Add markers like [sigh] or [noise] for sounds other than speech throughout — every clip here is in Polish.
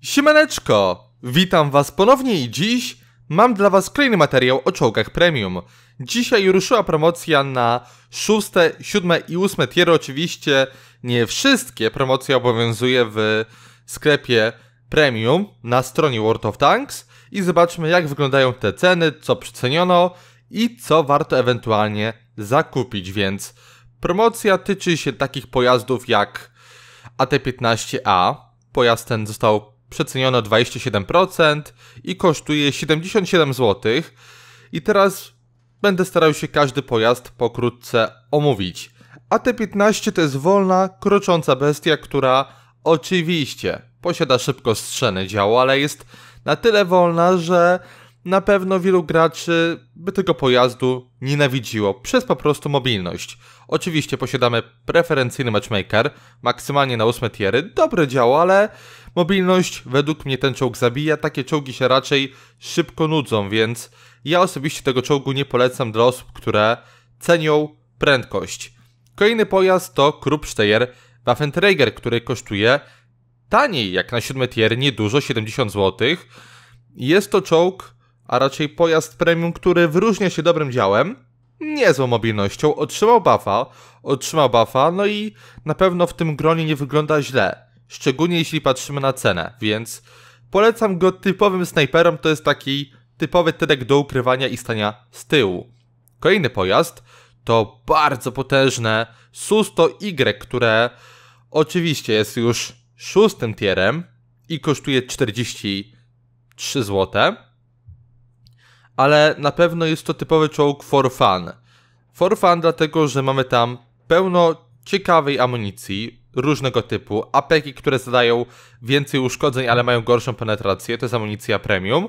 Siemaneczko! Witam Was ponownie i dziś mam dla Was kolejny materiał o czołgach premium. Dzisiaj ruszyła promocja na 6, 7 i 8 tier. Oczywiście nie wszystkie promocje obowiązuje w sklepie premium na stronie World of Tanks i zobaczmy jak wyglądają te ceny, co przeceniono i co warto ewentualnie zakupić, więc promocja tyczy się takich pojazdów jak AT-15A, pojazd ten został przeceniono 27% i kosztuje 77 zł. I teraz będę starał się każdy pojazd pokrótce omówić. A T15 to jest wolna, krocząca bestia, która oczywiście posiada szybko strzeny ale jest na tyle wolna, że na pewno wielu graczy by tego pojazdu nienawidziło przez po prostu mobilność. Oczywiście posiadamy preferencyjny matchmaker, maksymalnie na 8 tiery, dobre działo, ale mobilność według mnie ten czołg zabija, takie czołgi się raczej szybko nudzą, więc ja osobiście tego czołgu nie polecam dla osób, które cenią prędkość. Kolejny pojazd to Steyer Waffenträger, który kosztuje taniej jak na 7 tier, niedużo, 70 zł. Jest to czołg a raczej pojazd premium, który wyróżnia się dobrym działem, niezłą mobilnością, otrzymał buffa, otrzymał buffa, no i na pewno w tym gronie nie wygląda źle, szczególnie jeśli patrzymy na cenę, więc polecam go typowym snajperom, to jest taki typowy tedek do ukrywania i stania z tyłu. Kolejny pojazd to bardzo potężne Susto y które oczywiście jest już szóstym tierem i kosztuje 43 zł ale na pewno jest to typowy czołg for fun. For fun dlatego, że mamy tam pełno ciekawej amunicji, różnego typu, apeki, które zadają więcej uszkodzeń, ale mają gorszą penetrację, to jest amunicja premium,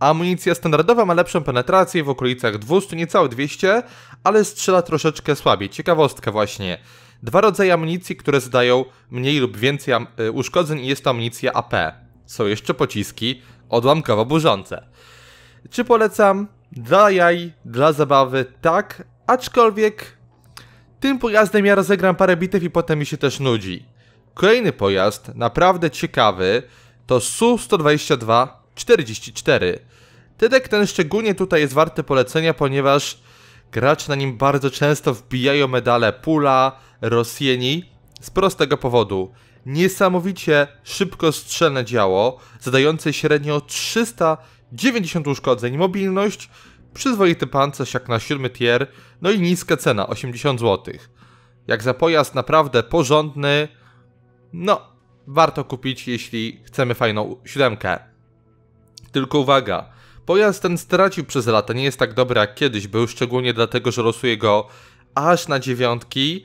Amunicja standardowa ma lepszą penetrację w okolicach 200, niecałe 200, ale strzela troszeczkę słabiej. Ciekawostka właśnie. Dwa rodzaje amunicji, które zadają mniej lub więcej y, uszkodzeń i jest to amunicja AP. Są jeszcze pociski odłamkowo burzące. Czy polecam? Dla jaj, dla zabawy, tak, aczkolwiek tym pojazdem ja rozegram parę bitew i potem mi się też nudzi. Kolejny pojazd, naprawdę ciekawy, to SU-122 44. Tedek ten szczególnie tutaj jest warty polecenia, ponieważ gracze na nim bardzo często wbijają medale Pula, Rosjeni z prostego powodu. Niesamowicie szybko strzelne działo, zadające średnio 300 90 uszkodzeń, mobilność, przyzwoity pancerz jak na 7 tier, no i niska cena, 80 zł. Jak za pojazd naprawdę porządny, no, warto kupić, jeśli chcemy fajną siódemkę. Tylko uwaga, pojazd ten stracił przez lata, nie jest tak dobry jak kiedyś był, szczególnie dlatego, że losuje go aż na dziewiątki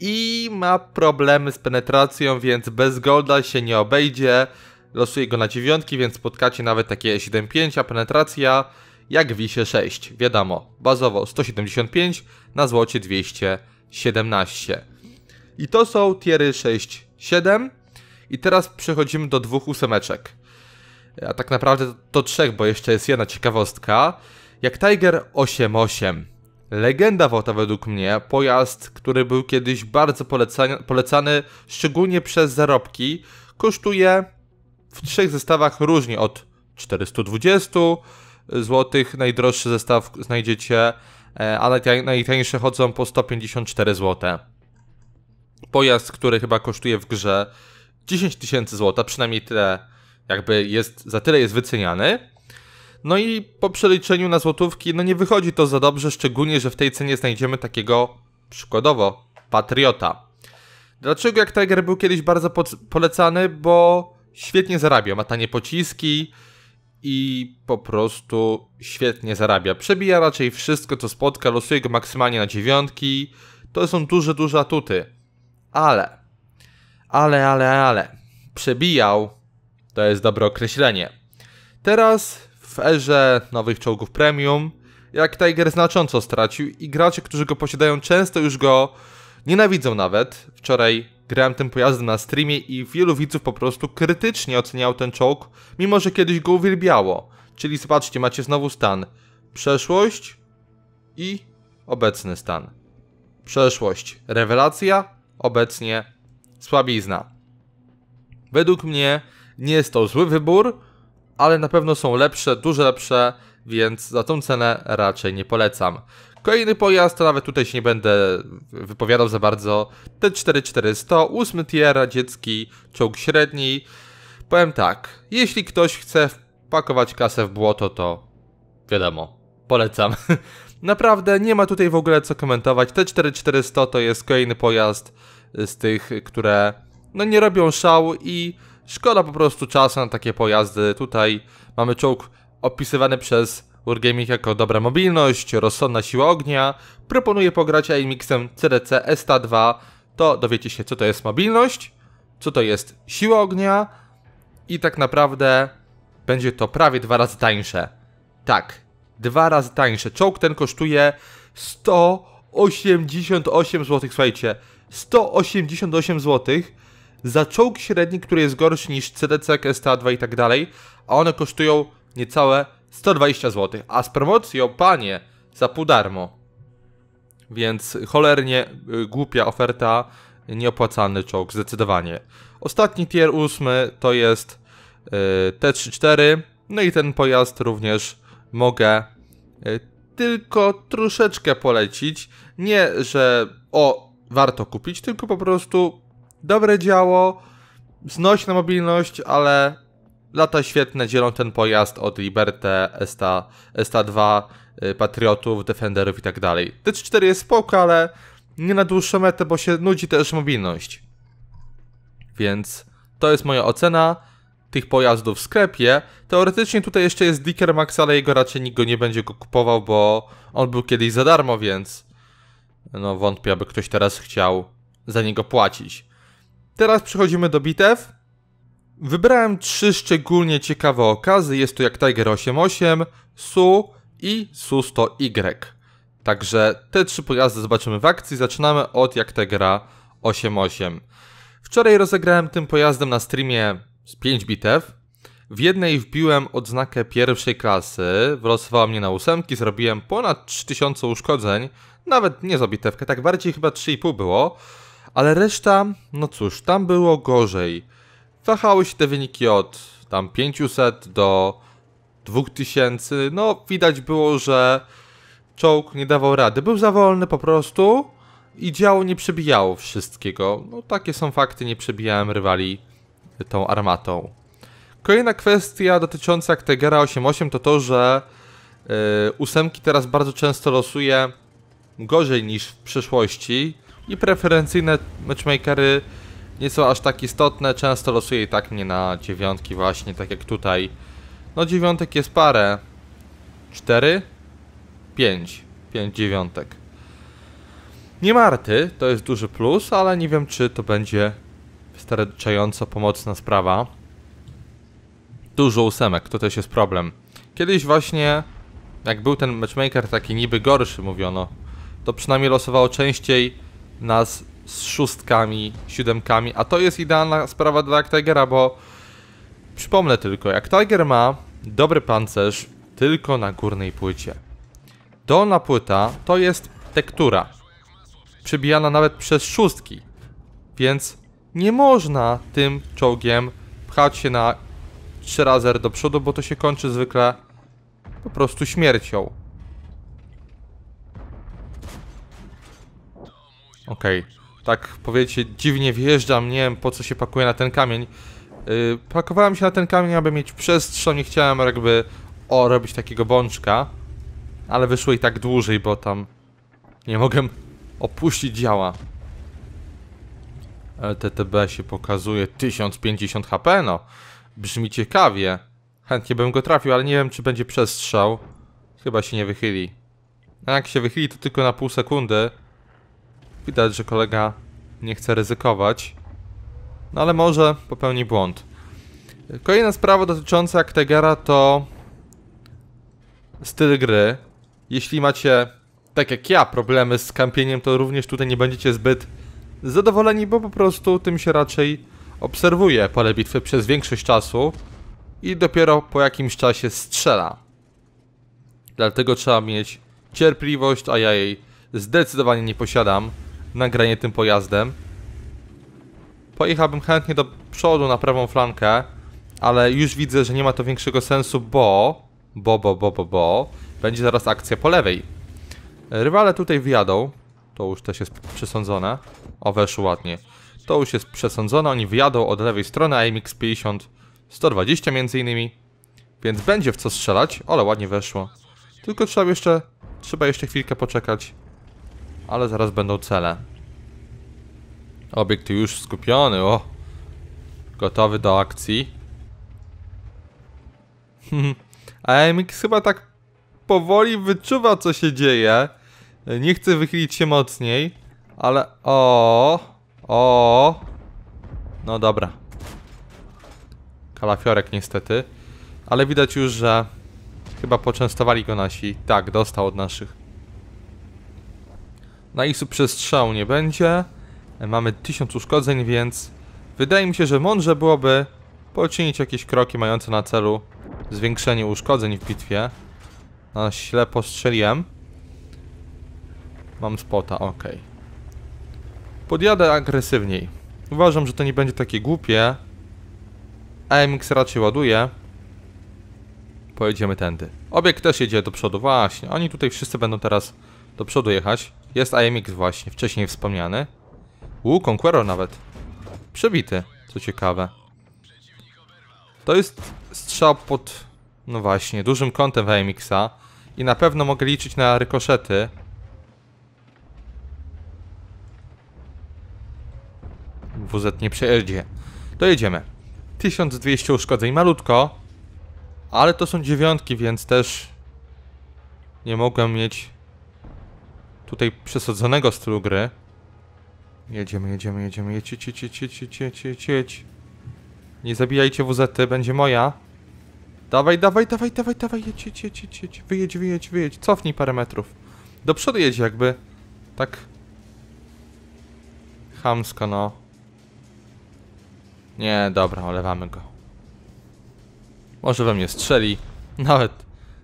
i ma problemy z penetracją, więc bez Golda się nie obejdzie. Losuję go na dziewiątki, więc spotkacie nawet takie 7.5, a penetracja jak wisie 6. Wiadomo, bazowo 175, na złocie 217. I to są tiery 6, 7. I teraz przechodzimy do dwóch ósemeczek. A tak naprawdę to trzech, bo jeszcze jest jedna ciekawostka. Jak Tiger 88. Legenda Wota według mnie, pojazd, który był kiedyś bardzo polecany, polecany szczególnie przez zarobki, kosztuje w trzech zestawach różni od 420 zł. Najdroższy zestaw znajdziecie, e, ale najtańsze chodzą po 154 zł. Pojazd, który chyba kosztuje w grze 10 tysięcy złota, przynajmniej tyle jakby jest, za tyle jest wyceniany. No i po przeliczeniu na złotówki, no nie wychodzi to za dobrze, szczególnie, że w tej cenie znajdziemy takiego, przykładowo, Patriota. Dlaczego jak Tiger był kiedyś bardzo polecany? Bo świetnie zarabia, ma tanie pociski i po prostu świetnie zarabia. Przebija raczej wszystko, co spotka, losuje go maksymalnie na dziewiątki. To są duże, duże atuty. Ale, ale, ale, ale, przebijał to jest dobre określenie. Teraz w erze nowych czołgów premium, jak Tiger znacząco stracił i gracze, którzy go posiadają często już go nienawidzą nawet. Wczoraj Grałem tym pojazdem na streamie i wielu widzów po prostu krytycznie oceniał ten czołg, mimo że kiedyś go uwielbiało. Czyli zobaczcie, macie znowu stan. Przeszłość i obecny stan. Przeszłość, rewelacja, obecnie słabizna. Według mnie nie jest to zły wybór, ale na pewno są lepsze, dużo lepsze, więc za tą cenę raczej nie polecam. Kolejny pojazd, to nawet tutaj się nie będę wypowiadał za bardzo. T4400, 8 tier, radziecki, czołg średni. Powiem tak, jeśli ktoś chce wpakować kasę w błoto, to wiadomo, polecam. [laughs] Naprawdę nie ma tutaj w ogóle co komentować. T4400 to jest kolejny pojazd z tych, które no nie robią szału i szkoda po prostu czasu na takie pojazdy. Tutaj mamy czołg opisywany przez Wargaming jako dobra mobilność, rozsądna siła ognia, Proponuję pograć AIMX-em CDC ESTA 2. To dowiecie się, co to jest mobilność, co to jest siła ognia i tak naprawdę będzie to prawie dwa razy tańsze. Tak, dwa razy tańsze. Czołg ten kosztuje 188 zł, słuchajcie. 188 zł za czołg średni, który jest gorszy niż CDC, STA2 i tak dalej, a one kosztują niecałe 120 zł, a z promocją, panie, za pół darmo. Więc cholernie y, głupia oferta, nieopłacalny czołg, zdecydowanie. Ostatni tier 8 to jest y, T34, no i ten pojazd również mogę y, tylko troszeczkę polecić. Nie, że o, warto kupić, tylko po prostu dobre działo, znośna mobilność, ale Lata świetne dzielą ten pojazd od Liberté, Esta, Esta 2, y, Patriotów, Defenderów i tak dalej. DC4 jest spoko, ale nie na dłuższą metę, bo się nudzi też mobilność. Więc to jest moja ocena tych pojazdów w sklepie. Teoretycznie tutaj jeszcze jest Dicker Max, ale jego raczej nikt go nie będzie go kupował, bo on był kiedyś za darmo, więc no wątpię, aby ktoś teraz chciał za niego płacić. Teraz przechodzimy do bitew. Wybrałem trzy szczególnie ciekawe okazy, jest to jak Tiger 88, SU i SU-100Y. Także te trzy pojazdy zobaczymy w akcji, zaczynamy od jak Tigera 88. Wczoraj rozegrałem tym pojazdem na streamie z 5 bitew. W jednej wbiłem odznakę pierwszej klasy, wylosowała mnie na ósemki, zrobiłem ponad 3000 uszkodzeń, nawet nie za bitewkę, tak bardziej chyba 3,5 było, ale reszta, no cóż, tam było gorzej wahały się te wyniki od tam 500 do 2000. No, widać było, że czołg nie dawał rady. Był za wolny po prostu i działo nie przebijało wszystkiego. No, takie są fakty, nie przebijałem rywali tą armatą. Kolejna kwestia dotycząca Tegera 8.8 to to, że yy, ósemki teraz bardzo często losuje gorzej niż w przeszłości i preferencyjne matchmakery nie są aż tak istotne, często losuję i tak mnie na dziewiątki właśnie, tak jak tutaj. No dziewiątek jest parę. Cztery? Pięć. Pięć dziewiątek. Nie marty, to jest duży plus, ale nie wiem czy to będzie wystarczająco pomocna sprawa. Dużo ósemek, to też jest problem. Kiedyś właśnie, jak był ten matchmaker taki niby gorszy mówiono, to przynajmniej losowało częściej nas z szóstkami, siódemkami, a to jest idealna sprawa dla Tigera, bo przypomnę tylko, jak Tiger ma dobry pancerz tylko na górnej płycie. Dolna płyta to jest tektura, przebijana nawet przez szóstki, więc nie można tym czołgiem pchać się na 3 razy do przodu, bo to się kończy zwykle po prostu śmiercią. Okej. Okay tak powiecie, dziwnie wjeżdżam, nie wiem po co się pakuje na ten kamień. Yy, pakowałem się na ten kamień, aby mieć przestrzeń, nie chciałem jakby o, robić takiego bączka. Ale wyszło i tak dłużej, bo tam nie mogłem opuścić działa. LTTB się pokazuje 1050 HP, no. Brzmi ciekawie. Chętnie bym go trafił, ale nie wiem, czy będzie przestrzał. Chyba się nie wychyli. A jak się wychyli, to tylko na pół sekundy. Widać, że kolega nie chce ryzykować. No ale może popełni błąd. Kolejna sprawa dotycząca Aktegera to styl gry. Jeśli macie, tak jak ja, problemy z kampieniem, to również tutaj nie będziecie zbyt zadowoleni, bo po prostu tym się raczej obserwuje pole bitwy przez większość czasu i dopiero po jakimś czasie strzela. Dlatego trzeba mieć cierpliwość, a ja jej zdecydowanie nie posiadam nagranie tym pojazdem. Pojechałbym chętnie do przodu na prawą flankę, ale już widzę, że nie ma to większego sensu, bo... Bo, bo, bo, bo, bo... Będzie zaraz akcja po lewej. Rywale tutaj wyjadą. To już też jest przesądzone. O, weszło ładnie. To już jest przesądzone, oni wyjadą od lewej strony, AMX 50, 120 między innymi. Więc będzie w co strzelać, ale ładnie weszło. Tylko trzeba jeszcze, trzeba jeszcze chwilkę poczekać. Ale zaraz będą cele. Obiekt już skupiony, o! Gotowy do akcji. AMX [laughs] chyba tak powoli wyczuwa, co się dzieje. Nie chcę wychylić się mocniej, ale o, o. No dobra. Kalafiorek niestety. Ale widać już, że chyba poczęstowali go nasi. Tak, dostał od naszych. Na Isu przestrzału nie będzie. Mamy 1000 uszkodzeń, więc wydaje mi się, że mądrze byłoby poczynić jakieś kroki mające na celu zwiększenie uszkodzeń w bitwie. Na ślepo strzeliłem. Mam spota, ok. Podjadę agresywniej. Uważam, że to nie będzie takie głupie. AMX raczej ładuje. Pojedziemy tędy. Obiekt też jedzie do przodu, właśnie. Oni tutaj wszyscy będą teraz do przodu jechać. Jest IMX właśnie, wcześniej wspomniany. U, Conqueror nawet. Przebity, co ciekawe. To jest strzał pod, no właśnie, dużym kątem IMX-a. I na pewno mogę liczyć na rykoszety. WZ nie przejedzie. To jedziemy. 1200 uszkodzeń, malutko. Ale to są dziewiątki, więc też nie mogłem mieć tutaj przesadzonego stylu gry. Jedziemy, jedziemy, jedziemy, jedź, jedź, jedź, jedź, jedź, jedź, jedź, jedź. Nie zabijajcie WZ-y, będzie moja. Dawaj, dawaj, dawaj, dawaj, dawaj, jedź, jedź, jedź, jedź, jedź. Wyjedź, wyjedź, wyjedź. Cofnij parę metrów. Do przodu jedź jakby. Tak. Hamsko, no. Nie, dobra, olewamy go. Może we mnie strzeli. Nawet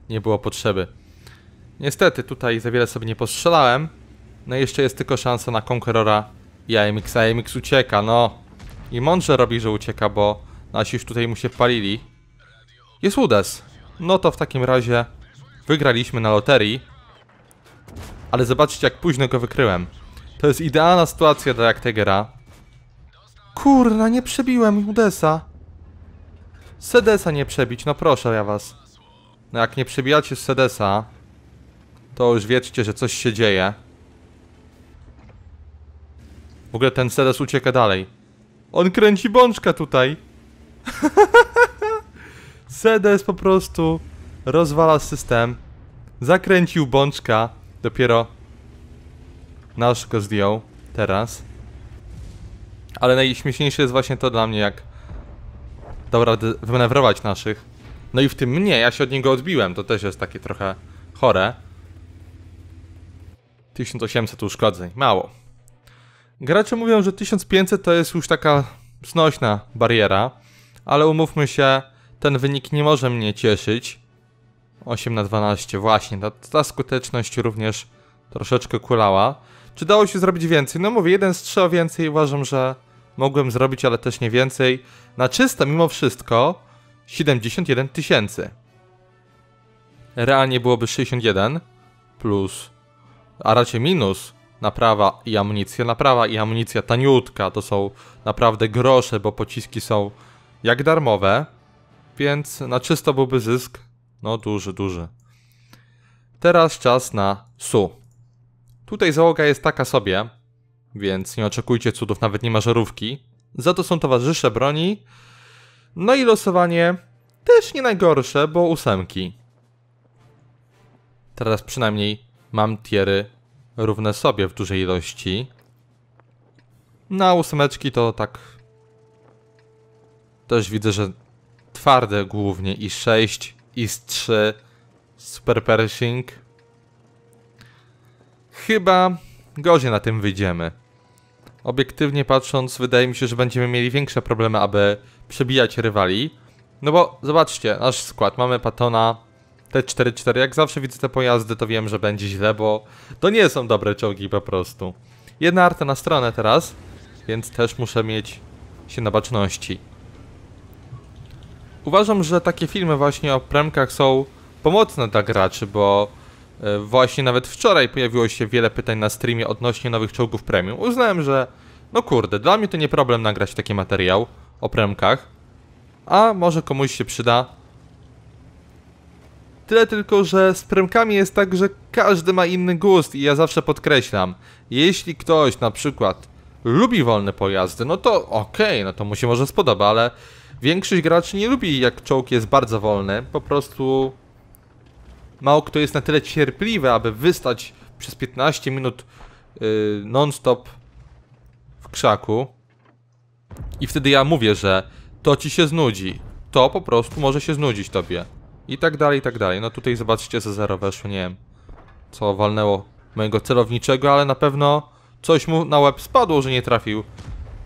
nie było potrzeby. Niestety tutaj za wiele sobie nie postrzelałem. No i jeszcze jest tylko szansa na Conquerora i AMX. AMX ucieka, no. I mądrze robi, że ucieka, bo nasi już tutaj mu się palili. Jest Udes. No to w takim razie wygraliśmy na loterii. Ale zobaczcie, jak późno go wykryłem. To jest idealna sytuacja dla Jaktegera. Kurna, nie przebiłem Udesa. Sedesa nie przebić, no proszę ja was. No jak nie przebijacie Sedesa, to już wiedzcie, że coś się dzieje. W ogóle ten Ceres ucieka dalej. On kręci bączka tutaj. Cedes [laughs] po prostu rozwala system. Zakręcił bączka. Dopiero nasz go zdjął teraz. Ale najśmieszniejsze jest właśnie to dla mnie, jak dał radę wymanewrować naszych. No i w tym mnie, ja się od niego odbiłem, to też jest takie trochę chore. 1800 uszkodzeń. Mało. Gracze mówią, że 1500 to jest już taka znośna bariera, ale umówmy się, ten wynik nie może mnie cieszyć. 8 na 12 właśnie, ta, ta skuteczność również troszeczkę kulała. Czy dało się zrobić więcej? No mówię, jeden strzał więcej uważam, że mogłem zrobić, ale też nie więcej. Na czysto mimo wszystko 71 tysięcy. Realnie byłoby 61 plus a raczej minus, naprawa i amunicja. Naprawa i amunicja taniutka, to są naprawdę grosze, bo pociski są jak darmowe, więc na czysto byłby zysk, no duży, duży. Teraz czas na SU. Tutaj załoga jest taka sobie, więc nie oczekujcie cudów, nawet nie ma żarówki. Za to są towarzysze broni. No i losowanie też nie najgorsze, bo ósemki. Teraz przynajmniej mam tiery równe sobie w dużej ilości. Na ósmeczki to tak też widzę, że twarde głównie i 6 i 3 super pershing. Chyba gorzej na tym wyjdziemy. Obiektywnie patrząc, wydaje mi się, że będziemy mieli większe problemy, aby przebijać rywali. No bo zobaczcie, nasz skład. Mamy Patona, te 4-4. Jak zawsze widzę te pojazdy, to wiem, że będzie źle, bo to nie są dobre czołgi po prostu. Jedna arta na stronę teraz, więc też muszę mieć się na baczności. Uważam, że takie filmy właśnie o premkach są pomocne dla graczy, bo e, właśnie nawet wczoraj pojawiło się wiele pytań na streamie odnośnie nowych czołgów premium. Uznałem, że no kurde, dla mnie to nie problem nagrać taki materiał o premkach, a może komuś się przyda, Tyle tylko, że z prymkami jest tak, że każdy ma inny gust i ja zawsze podkreślam. Jeśli ktoś na przykład lubi wolne pojazdy, no to okej, okay, no to mu się może spodoba, ale większość graczy nie lubi jak czołg jest bardzo wolny. Po prostu mało kto jest na tyle cierpliwy, aby wystać przez 15 minut yy, non-stop w krzaku. I wtedy ja mówię, że to ci się znudzi. To po prostu może się znudzić tobie. I tak dalej, i tak dalej. No tutaj zobaczcie, ze zero weszło, nie wiem, co walnęło mojego celowniczego, ale na pewno coś mu na łeb spadło, że nie trafił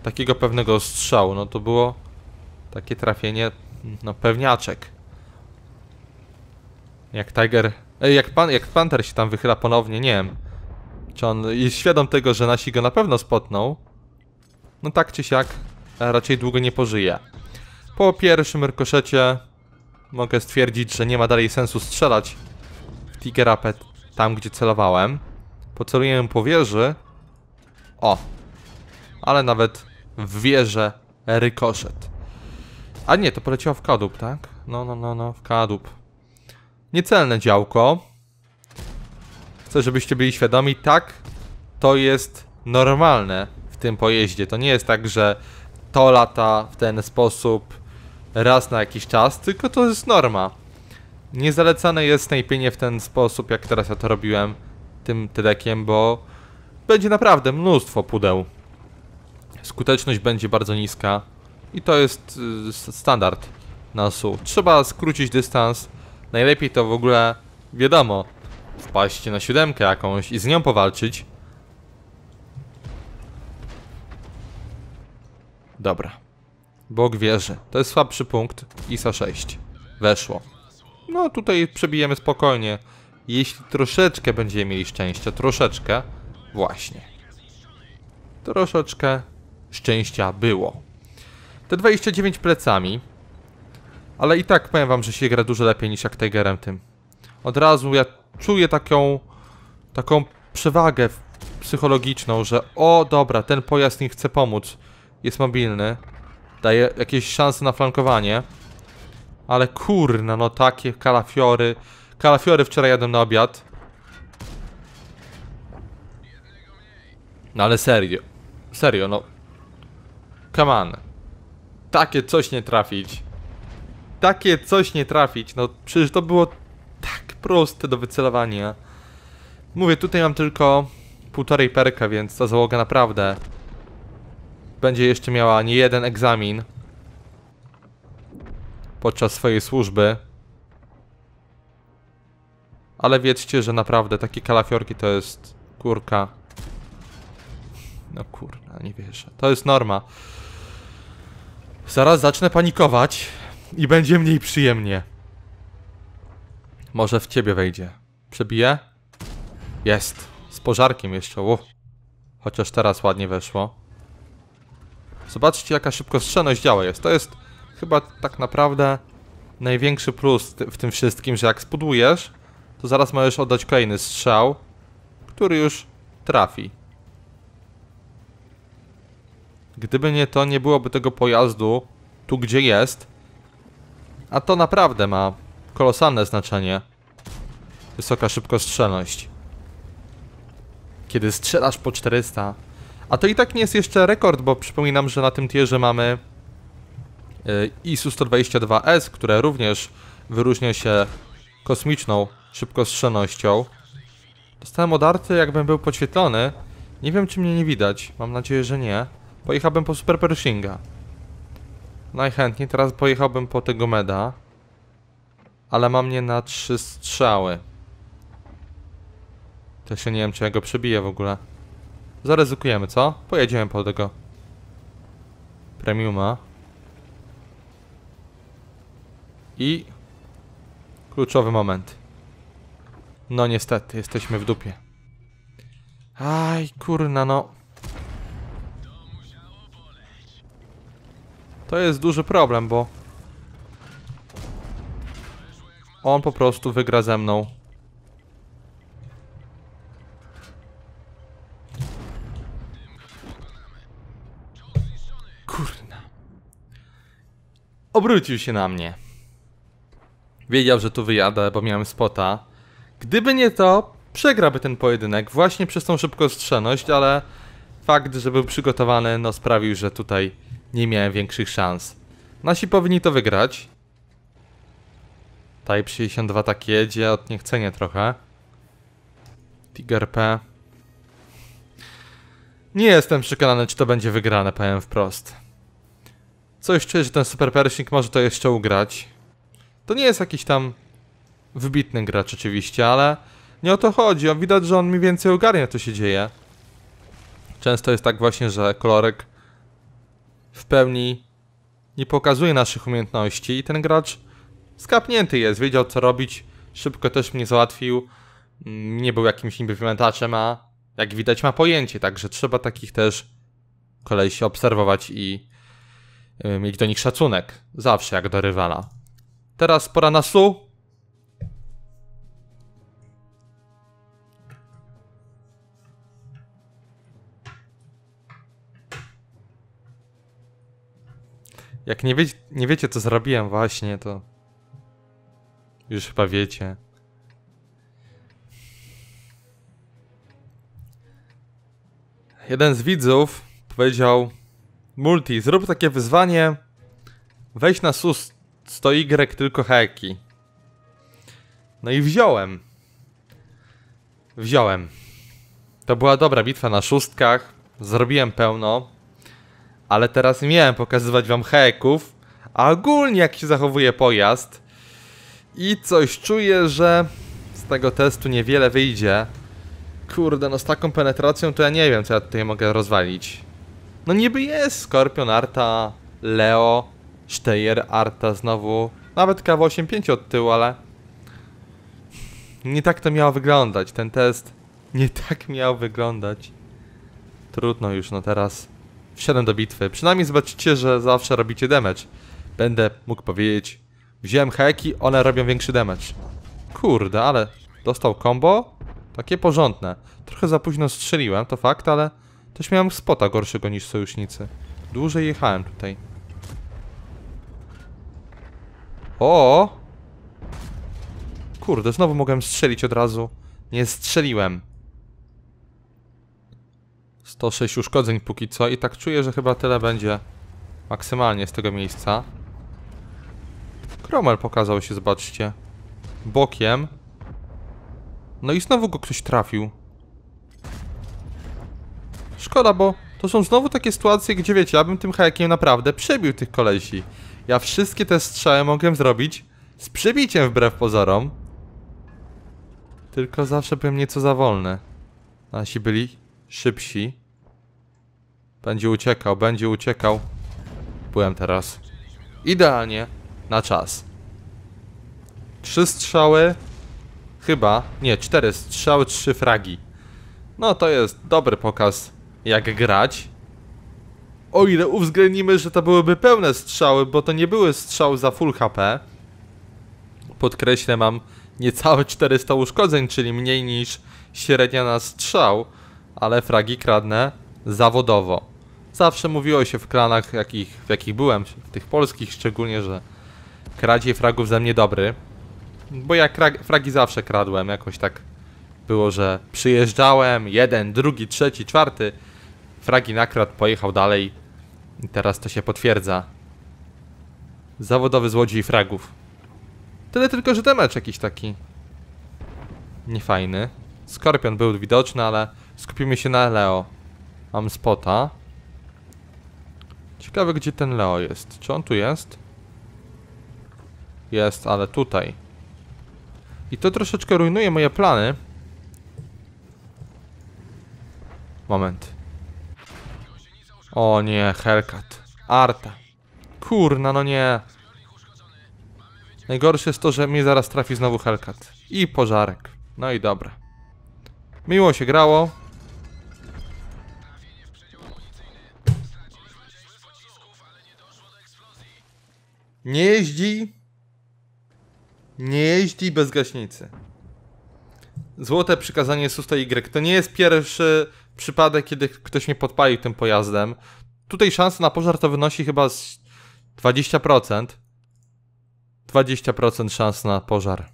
takiego pewnego strzału. No to było takie trafienie, no pewniaczek. Jak Tiger, jak, pan, jak Panther się tam wychyla ponownie, nie wiem. Czy on jest świadom tego, że nasi go na pewno spotną? No tak czy siak, raczej długo nie pożyje. Po pierwszym rykoszecie mogę stwierdzić, że nie ma dalej sensu strzelać w Tiger Rapid tam, gdzie celowałem. Poceluję po wieży. O! Ale nawet w wieżę rykoszet. A nie, to poleciało w kadłub, tak? No, no, no, no, w kadłub. Niecelne działko. Chcę, żebyście byli świadomi, tak, to jest normalne w tym pojeździe. To nie jest tak, że to lata w ten sposób, raz na jakiś czas, tylko to jest norma. Nie zalecane jest snajpienie w ten sposób, jak teraz ja to robiłem tym tylekiem, bo będzie naprawdę mnóstwo pudeł. Skuteczność będzie bardzo niska i to jest y, standard nasu. Trzeba skrócić dystans. Najlepiej to w ogóle, wiadomo, wpaść na siódemkę jakąś i z nią powalczyć. Dobra. Bóg wierzy. To jest słabszy punkt. ISA 6. Weszło. No tutaj przebijemy spokojnie. Jeśli troszeczkę będziemy mieli szczęścia, troszeczkę, właśnie. Troszeczkę szczęścia było. Te 29 plecami, ale i tak powiem wam, że się gra dużo lepiej niż jak Tigerem tym. Od razu ja czuję taką, taką przewagę psychologiczną, że o dobra, ten pojazd mi chce pomóc, jest mobilny, daje jakieś szanse na flankowanie. Ale kurna, no takie kalafiory. Kalafiory wczoraj jadłem na obiad. No ale serio. Serio, no. Come on. Takie coś nie trafić. Takie coś nie trafić. No przecież to było tak proste do wycelowania. Mówię, tutaj mam tylko półtorej perka, więc ta załoga naprawdę będzie jeszcze miała nie jeden egzamin podczas swojej służby. Ale wiedzcie, że naprawdę takie kalafiorki to jest kurka. No kurna, nie wierzę. To jest norma. Zaraz zacznę panikować i będzie mniej przyjemnie. Może w ciebie wejdzie. Przebije? Jest. Z pożarkiem jeszcze. Uf. Chociaż teraz ładnie weszło. Zobaczcie jaka szybkostrzelność działa jest. To jest chyba tak naprawdę największy plus w tym wszystkim, że jak spudujesz, to zaraz możesz oddać kolejny strzał, który już trafi. Gdyby nie to, nie byłoby tego pojazdu tu, gdzie jest. A to naprawdę ma kolosalne znaczenie. Wysoka szybkostrzelność. Kiedy strzelasz po 400, a to i tak nie jest jeszcze rekord, bo przypominam, że na tym tierze mamy y, ISU-122S, które również wyróżnia się kosmiczną szybkostrzelnością. Dostałem odarty, jakbym był podświetlony. Nie wiem, czy mnie nie widać. Mam nadzieję, że nie. Pojechałbym po Super Pershinga. Najchętniej teraz pojechałbym po tego meda. Ale mam mnie na trzy strzały. To się nie wiem, czy ja go przebiję w ogóle. Zaryzykujemy, co? Pojedziemy po tego. Premiuma. I... Kluczowy moment. No niestety, jesteśmy w dupie. Aj, kurna, no. To jest duży problem, bo... On po prostu wygra ze mną. obrócił się na mnie. Wiedział, że tu wyjadę, bo miałem spota. Gdyby nie to, przegrałby ten pojedynek właśnie przez tą szybkostrzeność, ale fakt, że był przygotowany, no sprawił, że tutaj nie miałem większych szans. Nasi powinni to wygrać. Type 62 tak jedzie, od niechcenia trochę. Tiger P. Nie jestem przekonany, czy to będzie wygrane, powiem wprost. Coś czuję, że ten super może to jeszcze ugrać. To nie jest jakiś tam wybitny gracz oczywiście, ale nie o to chodzi. On widać, że on mi więcej ogarnia, co się dzieje. Często jest tak właśnie, że kolorek w pełni nie pokazuje naszych umiejętności i ten gracz skapnięty jest, wiedział co robić, szybko też mnie załatwił, mm, nie był jakimś niby a jak widać ma pojęcie, także trzeba takich też kolej się obserwować i Y, mieć do nich szacunek, zawsze jak do rywala. Teraz pora na Su. Jak nie, wie, nie wiecie, co zrobiłem właśnie, to już chyba wiecie. Jeden z widzów powiedział, Multi, zrób takie wyzwanie. Weź na sus 100Y tylko heki. No i wziąłem. Wziąłem. To była dobra bitwa na szóstkach. Zrobiłem pełno. Ale teraz nie miałem pokazywać wam heków. A ogólnie jak się zachowuje pojazd. I coś czuję, że z tego testu niewiele wyjdzie. Kurde, no z taką penetracją to ja nie wiem, co ja tutaj mogę rozwalić. No niby jest Skorpion, Arta, Leo, Steyer, Arta znowu. Nawet KW85 od tyłu, ale... Nie tak to miało wyglądać, ten test nie tak miał wyglądać. Trudno już, no teraz. wszedłem do bitwy. Przynajmniej zobaczycie, że zawsze robicie damage. Będę mógł powiedzieć, wziąłem heki, one robią większy damage. Kurde, ale dostał combo? Takie porządne. Trochę za późno strzeliłem, to fakt, ale też miałem spota gorszego niż sojusznicy. Dłużej jechałem tutaj. O! Kurde, znowu mogłem strzelić od razu. Nie strzeliłem. 106 uszkodzeń póki co i tak czuję, że chyba tyle będzie maksymalnie z tego miejsca. Kromel pokazał się, zobaczcie. Bokiem. No i znowu go ktoś trafił. Szkoda, bo to są znowu takie sytuacje, gdzie wiecie, ja bym tym hajakiem naprawdę przebił tych kolesi. Ja wszystkie te strzały mogłem zrobić z przebiciem wbrew pozorom. Tylko zawsze byłem nieco za wolny. Nasi byli szybsi. Będzie uciekał, będzie uciekał. Byłem teraz. Idealnie. Na czas. Trzy strzały. Chyba. Nie, cztery strzały, trzy fragi. No to jest dobry pokaz jak grać. O ile uwzględnimy, że to byłyby pełne strzały, bo to nie były strzały za full HP. Podkreślę, mam niecałe 400 uszkodzeń, czyli mniej niż średnia na strzał, ale fragi kradnę zawodowo. Zawsze mówiło się w klanach, jakich, w jakich byłem, w tych polskich szczególnie, że kradzie fragów ze mnie dobry. Bo ja fragi zawsze kradłem, jakoś tak było, że przyjeżdżałem, jeden, drugi, trzeci, czwarty, Fragi nakradł, pojechał dalej. I teraz to się potwierdza. Zawodowy złodziej fragów. Tyle tylko, że demecz jakiś taki. Niefajny. Skorpion był widoczny, ale skupimy się na Leo. Mam spota. Ciekawe, gdzie ten Leo jest. Czy on tu jest? Jest, ale tutaj. I to troszeczkę rujnuje moje plany. Moment. O nie, Hellcat. Arta. Kurna, no nie. Najgorsze jest to, że mi zaraz trafi znowu Hellcat. I pożarek. No i dobra. Miło się grało. Nie jeździ. Nie jeździ bez gaśnicy. Złote przykazanie Susta Y. To nie jest pierwszy przypadek, kiedy ktoś mnie podpalił tym pojazdem. Tutaj szansa na pożar to wynosi chyba 20%. 20% szans na pożar.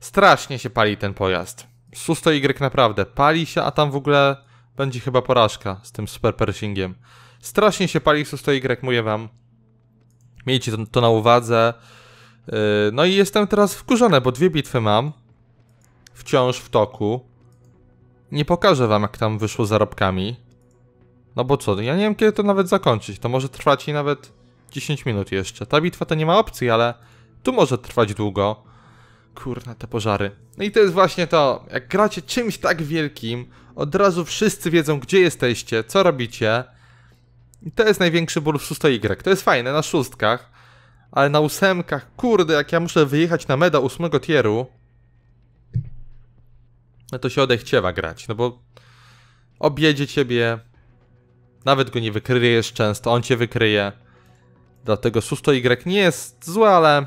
Strasznie się pali ten pojazd. Susto Y naprawdę pali się, a tam w ogóle będzie chyba porażka z tym super persingiem. Strasznie się pali Susto Y, mówię wam. Miejcie to, to na uwadze. Yy, no i jestem teraz wkurzony, bo dwie bitwy mam. Wciąż w toku nie pokażę wam jak tam wyszło zarobkami. No bo co, ja nie wiem kiedy to nawet zakończyć, to może trwać i nawet 10 minut jeszcze. Ta bitwa to nie ma opcji, ale tu może trwać długo. Kurna, te pożary. No i to jest właśnie to, jak gracie czymś tak wielkim, od razu wszyscy wiedzą gdzie jesteście, co robicie. I to jest największy ból w 6Y. To jest fajne na szóstkach, ale na ósemkach, kurde, jak ja muszę wyjechać na meda ósmego tieru, no to się odechciewa grać, no bo objedzie ciebie, nawet go nie wykryjesz często, on cię wykryje. Dlatego 6Y y nie jest złe, ale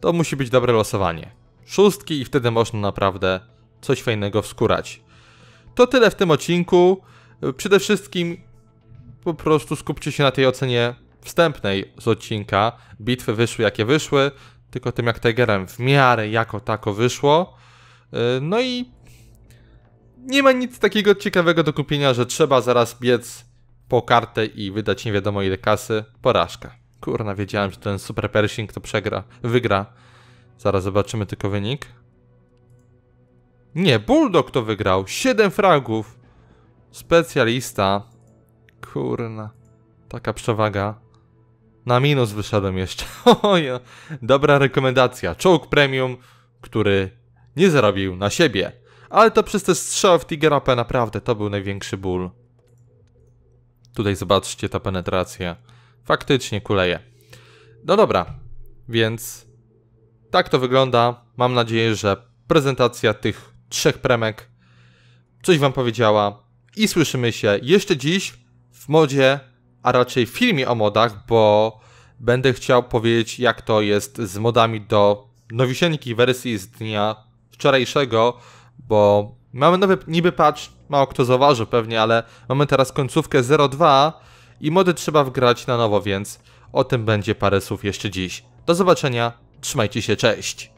to musi być dobre losowanie. Szóstki i wtedy można naprawdę coś fajnego wskurać. To tyle w tym odcinku. Przede wszystkim po prostu skupcie się na tej ocenie wstępnej z odcinka. Bitwy wyszły jakie wyszły, tylko tym jak Tigerem w miarę jako tako wyszło. Y, no i nie ma nic takiego ciekawego do kupienia, że trzeba zaraz biec po kartę i wydać nie wiadomo ile kasy. Porażka. Kurna, wiedziałem, że ten Super Pershing to przegra, wygra. Zaraz zobaczymy tylko wynik. Nie, Bulldog to wygrał. 7 fragów. Specjalista. Kurna. Taka przewaga. Na minus wyszedłem jeszcze. [laughs] Dobra rekomendacja. Czołg premium, który nie zarobił na siebie, ale to przez te strzały w Tigerapę naprawdę to był największy ból. Tutaj zobaczcie ta penetracja. Faktycznie kuleje. No dobra, więc tak to wygląda. Mam nadzieję, że prezentacja tych trzech premek coś wam powiedziała i słyszymy się jeszcze dziś w modzie, a raczej w filmie o modach, bo będę chciał powiedzieć jak to jest z modami do nowisieńki wersji z dnia wczorajszego, bo mamy nowy niby patch, mało kto zauważył pewnie, ale mamy teraz końcówkę 02 i mody trzeba wgrać na nowo, więc o tym będzie parę słów jeszcze dziś. Do zobaczenia, trzymajcie się, cześć!